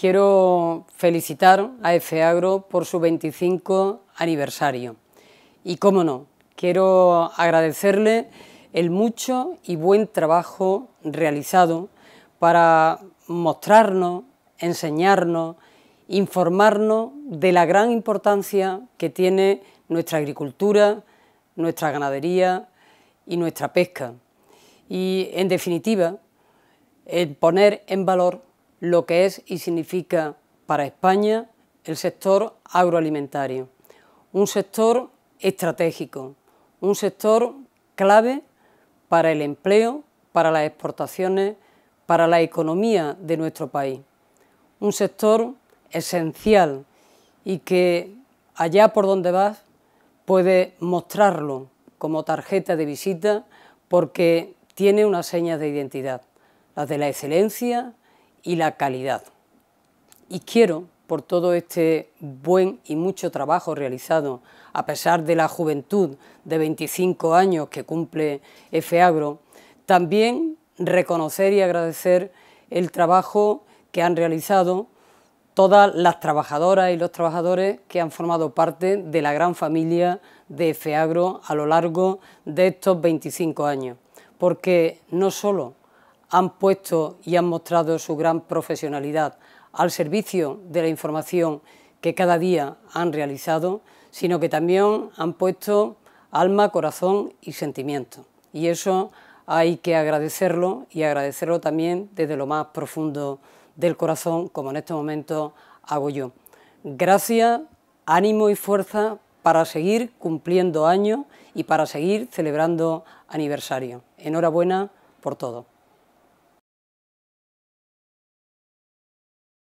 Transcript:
quiero felicitar a EFEAGRO por su 25 aniversario. Y cómo no, quiero agradecerle el mucho y buen trabajo realizado para mostrarnos, enseñarnos, informarnos de la gran importancia que tiene nuestra agricultura, nuestra ganadería y nuestra pesca. Y, en definitiva, el poner en valor lo que es y significa para España el sector agroalimentario. Un sector estratégico, un sector clave para el empleo, para las exportaciones, para la economía de nuestro país. Un sector esencial y que allá por donde vas puede mostrarlo como tarjeta de visita porque tiene unas señas de identidad, las de la excelencia, y la calidad. Y quiero, por todo este buen y mucho trabajo realizado, a pesar de la juventud de 25 años que cumple FEAGRO, también reconocer y agradecer el trabajo que han realizado todas las trabajadoras y los trabajadores que han formado parte de la gran familia de FEAGRO a lo largo de estos 25 años. Porque no solo han puesto y han mostrado su gran profesionalidad al servicio de la información que cada día han realizado, sino que también han puesto alma, corazón y sentimiento. Y eso hay que agradecerlo y agradecerlo también desde lo más profundo del corazón, como en este momento hago yo. Gracias, ánimo y fuerza para seguir cumpliendo años y para seguir celebrando aniversario. Enhorabuena por todo.